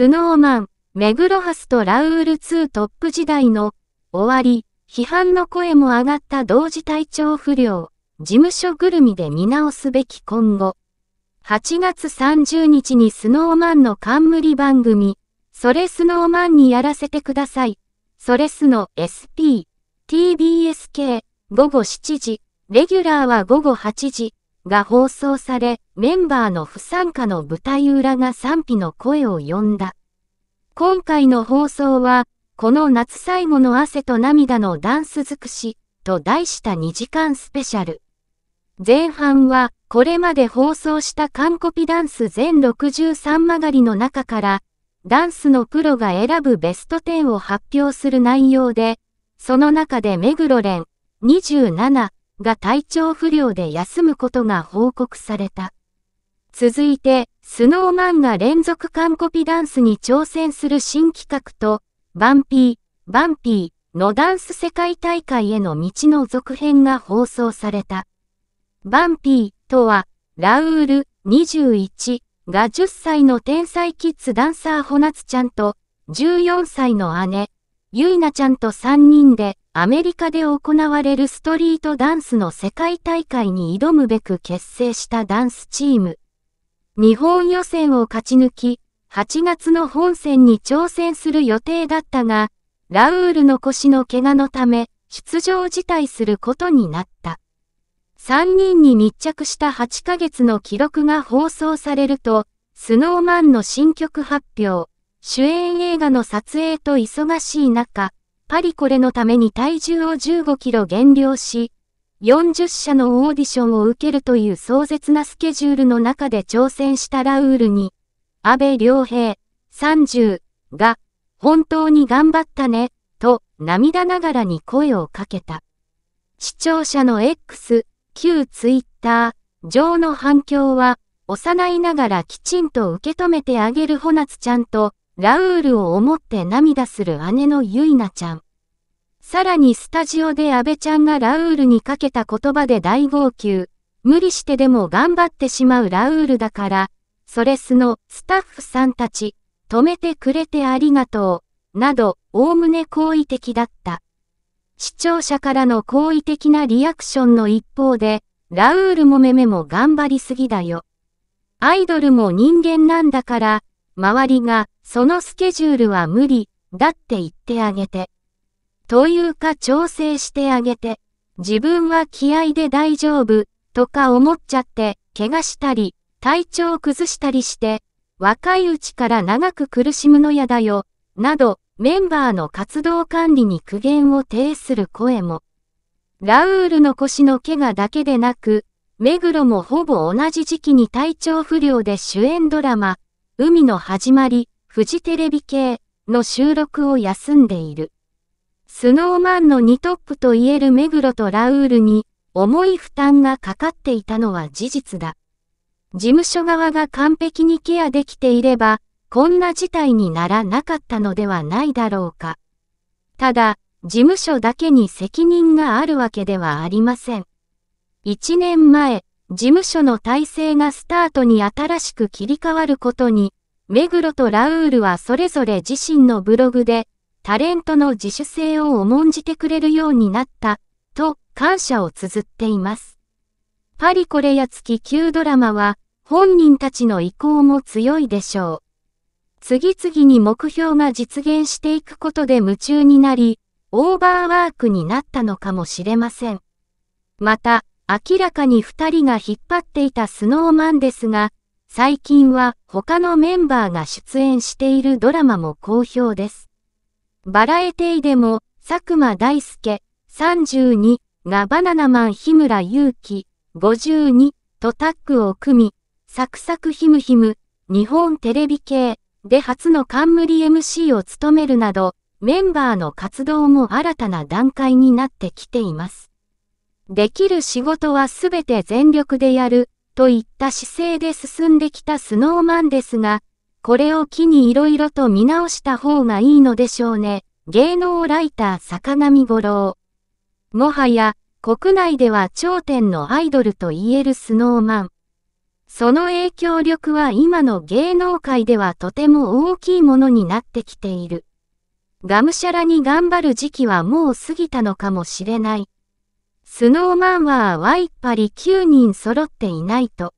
スノーマン、メグロハスとラウール2トップ時代の終わり、批判の声も上がった同時体調不良、事務所ぐるみで見直すべき今後。8月30日にスノーマンの冠番組、それスノーマンにやらせてください。それスの SP、TBSK、午後7時、レギュラーは午後8時。が放送され、メンバーの不参加の舞台裏が賛否の声を呼んだ。今回の放送は、この夏最後の汗と涙のダンス尽くし、と題した2時間スペシャル。前半は、これまで放送した完コピダンス全63曲がりの中から、ダンスのプロが選ぶベスト10を発表する内容で、その中で目黒蓮、27、が体調不良で休むことが報告された。続いて、スノーマンが連続完コピダンスに挑戦する新企画と、バンピー、バンピーのダンス世界大会への道の続編が放送された。バンピーとは、ラウール21が10歳の天才キッズダンサーホナツちゃんと、14歳の姉、ユイナちゃんと3人で、アメリカで行われるストリートダンスの世界大会に挑むべく結成したダンスチーム。日本予選を勝ち抜き、8月の本戦に挑戦する予定だったが、ラウールの腰の怪我のため、出場辞退することになった。3人に密着した8ヶ月の記録が放送されると、スノーマンの新曲発表、主演映画の撮影と忙しい中、パリコレのために体重を15キロ減量し、40社のオーディションを受けるという壮絶なスケジュールの中で挑戦したラウールに、安倍良平、30が、本当に頑張ったね、と涙ながらに声をかけた。視聴者の X、旧 Twitter 上の反響は、幼いながらきちんと受け止めてあげるほなつちゃんと、ラウールを思って涙する姉のゆいなちゃん。さらにスタジオで安倍ちゃんがラウールにかけた言葉で大号泣。無理してでも頑張ってしまうラウールだから、それすのスタッフさんたち、止めてくれてありがとう、など、おおむね好意的だった。視聴者からの好意的なリアクションの一方で、ラウールもメメも頑張りすぎだよ。アイドルも人間なんだから、周りが、そのスケジュールは無理、だって言ってあげて。というか調整してあげて、自分は気合で大丈夫、とか思っちゃって、怪我したり、体調崩したりして、若いうちから長く苦しむのやだよ、など、メンバーの活動管理に苦言を呈する声も。ラウールの腰の怪我だけでなく、目黒もほぼ同じ時期に体調不良で主演ドラマ、海の始まり、フジテレビ系の収録を休んでいる。スノーマンの2トップと言える目黒とラウールに重い負担がかかっていたのは事実だ。事務所側が完璧にケアできていれば、こんな事態にならなかったのではないだろうか。ただ、事務所だけに責任があるわけではありません。1年前、事務所の体制がスタートに新しく切り替わることに、目黒とラウールはそれぞれ自身のブログで、タレントの自主性を重んじてくれるようになった、と感謝を綴っています。パリコレや月9ドラマは、本人たちの意向も強いでしょう。次々に目標が実現していくことで夢中になり、オーバーワークになったのかもしれません。また、明らかに二人が引っ張っていたスノーマンですが、最近は他のメンバーが出演しているドラマも好評です。バラエティでも、佐久間大介、32がバナナマン日村祐希、52とタッグを組み、サクサクヒムヒム、日本テレビ系で初の冠 MC を務めるなど、メンバーの活動も新たな段階になってきています。できる仕事はすべて全力でやる、といった姿勢で進んできたスノーマンですが、これを機に色々と見直した方がいいのでしょうね。芸能ライター坂上五郎。もはや、国内では頂点のアイドルと言えるスノーマン。その影響力は今の芸能界ではとても大きいものになってきている。がむしゃらに頑張る時期はもう過ぎたのかもしれない。スノーマンはワイパリ9人揃っていないと。